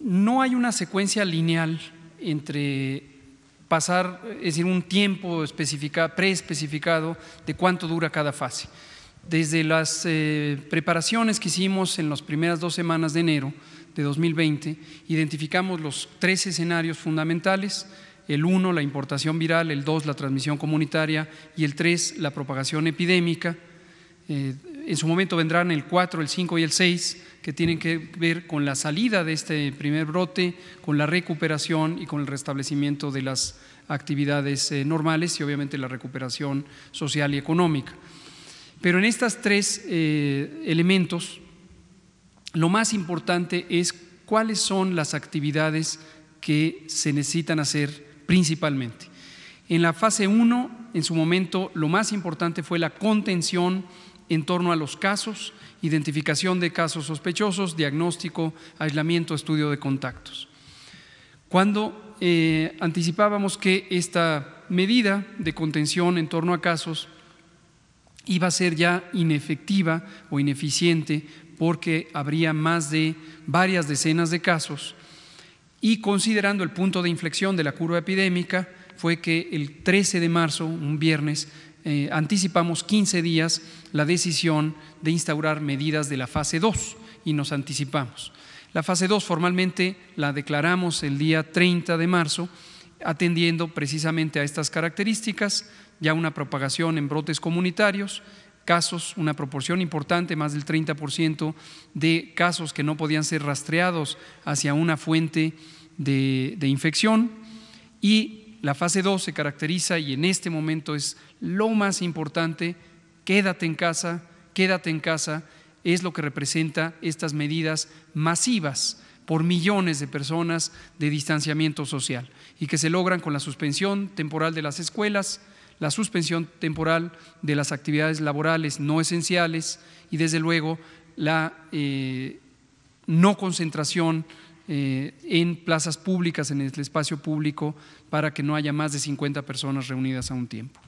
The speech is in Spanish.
no hay una secuencia lineal entre pasar, es decir, un tiempo preespecificado de cuánto dura cada fase. Desde las eh, preparaciones que hicimos en las primeras dos semanas de enero de 2020, identificamos los tres escenarios fundamentales, el uno, la importación viral, el 2, la transmisión comunitaria y el tres, la propagación epidémica. Eh, en su momento vendrán el 4, el 5 y el 6, que tienen que ver con la salida de este primer brote, con la recuperación y con el restablecimiento de las actividades eh, normales y obviamente la recuperación social y económica. Pero en estos tres eh, elementos, lo más importante es cuáles son las actividades que se necesitan hacer principalmente. En la fase 1, en su momento, lo más importante fue la contención en torno a los casos, identificación de casos sospechosos, diagnóstico, aislamiento, estudio de contactos. Cuando eh, anticipábamos que esta medida de contención en torno a casos iba a ser ya inefectiva o ineficiente porque habría más de varias decenas de casos y considerando el punto de inflexión de la curva epidémica, fue que el 13 de marzo, un viernes, eh, anticipamos 15 días la decisión de instaurar medidas de la fase 2 y nos anticipamos. La fase 2 formalmente la declaramos el día 30 de marzo, atendiendo precisamente a estas características, ya una propagación en brotes comunitarios, casos, una proporción importante, más del 30% de casos que no podían ser rastreados hacia una fuente de, de infección y la fase 2 se caracteriza y en este momento es lo más importante, quédate en casa, quédate en casa, es lo que representa estas medidas masivas por millones de personas de distanciamiento social y que se logran con la suspensión temporal de las escuelas, la suspensión temporal de las actividades laborales no esenciales y desde luego la eh, no concentración eh, en plazas públicas, en el espacio público, para que no haya más de 50 personas reunidas a un tiempo.